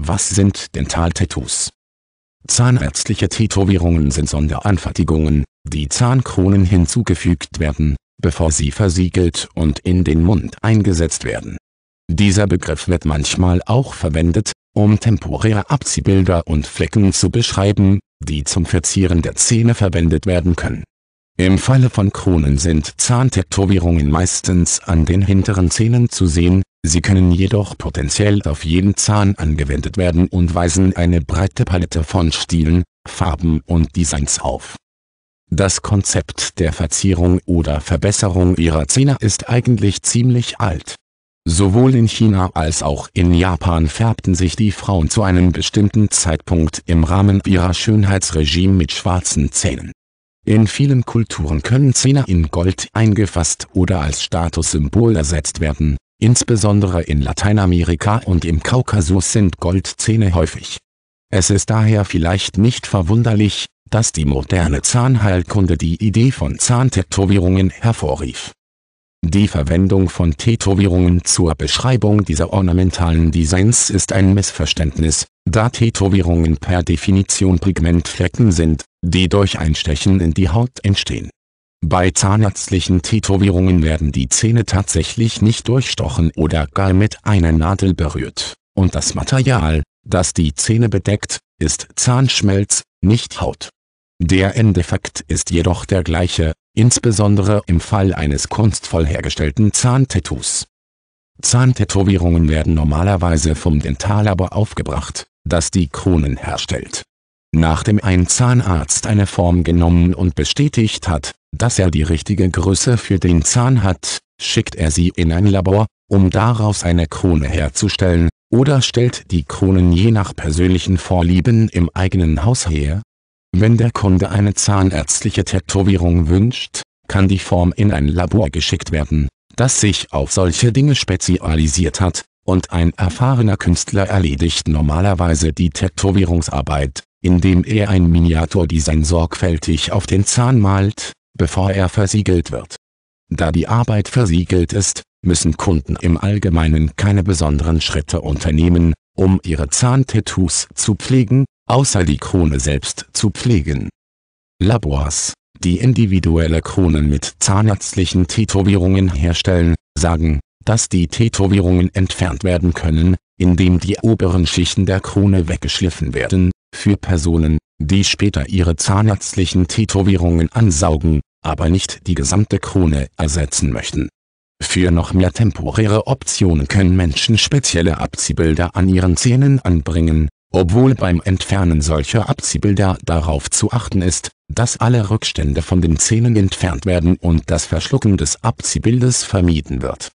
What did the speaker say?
Was sind Dentaltattoos? Zahnärztliche Tätowierungen sind Sonderanfertigungen, die Zahnkronen hinzugefügt werden, bevor sie versiegelt und in den Mund eingesetzt werden. Dieser Begriff wird manchmal auch verwendet, um temporäre Abziehbilder und Flecken zu beschreiben, die zum Verzieren der Zähne verwendet werden können. Im Falle von Kronen sind Zahntätowierungen meistens an den hinteren Zähnen zu sehen, Sie können jedoch potenziell auf jeden Zahn angewendet werden und weisen eine breite Palette von Stilen, Farben und Designs auf. Das Konzept der Verzierung oder Verbesserung ihrer Zähne ist eigentlich ziemlich alt. Sowohl in China als auch in Japan färbten sich die Frauen zu einem bestimmten Zeitpunkt im Rahmen ihrer Schönheitsregime mit schwarzen Zähnen. In vielen Kulturen können Zähne in Gold eingefasst oder als Statussymbol ersetzt werden Insbesondere in Lateinamerika und im Kaukasus sind Goldzähne häufig. Es ist daher vielleicht nicht verwunderlich, dass die moderne Zahnheilkunde die Idee von Zahntätowierungen hervorrief. Die Verwendung von Tätowierungen zur Beschreibung dieser ornamentalen Designs ist ein Missverständnis, da Tätowierungen per Definition Pigmentflecken sind, die durch Einstechen in die Haut entstehen bei zahnärztlichen Tätowierungen werden die Zähne tatsächlich nicht durchstochen oder gar mit einer Nadel berührt, und das Material, das die Zähne bedeckt, ist Zahnschmelz, nicht Haut. Der Endeffekt ist jedoch der gleiche, insbesondere im Fall eines kunstvoll hergestellten Zahntattoos. Zahntätowierungen werden normalerweise vom Dentallabor aufgebracht, das die Kronen herstellt nachdem ein Zahnarzt eine Form genommen und bestätigt hat, dass er die richtige Größe für den Zahn hat, schickt er sie in ein Labor, um daraus eine Krone herzustellen, oder stellt die Kronen je nach persönlichen Vorlieben im eigenen Haus her. Wenn der Kunde eine zahnärztliche Tätowierung wünscht, kann die Form in ein Labor geschickt werden, das sich auf solche Dinge spezialisiert hat, und ein erfahrener Künstler erledigt normalerweise die Tätowierungsarbeit, indem er ein Miniaturdesign sorgfältig auf den Zahn malt, bevor er versiegelt wird. Da die Arbeit versiegelt ist, müssen Kunden im Allgemeinen keine besonderen Schritte unternehmen, um ihre Zahntattoos zu pflegen, außer die Krone selbst zu pflegen. Labors, die individuelle Kronen mit zahnärztlichen Tätowierungen herstellen, sagen, dass die Tätowierungen entfernt werden können, indem die oberen Schichten der Krone weggeschliffen werden, für Personen, die später ihre zahnärztlichen Tätowierungen ansaugen, aber nicht die gesamte Krone ersetzen möchten. Für noch mehr temporäre Optionen können Menschen spezielle Abziehbilder an ihren Zähnen anbringen, obwohl beim Entfernen solcher Abziehbilder darauf zu achten ist, dass alle Rückstände von den Zähnen entfernt werden und das Verschlucken des Abziehbildes vermieden wird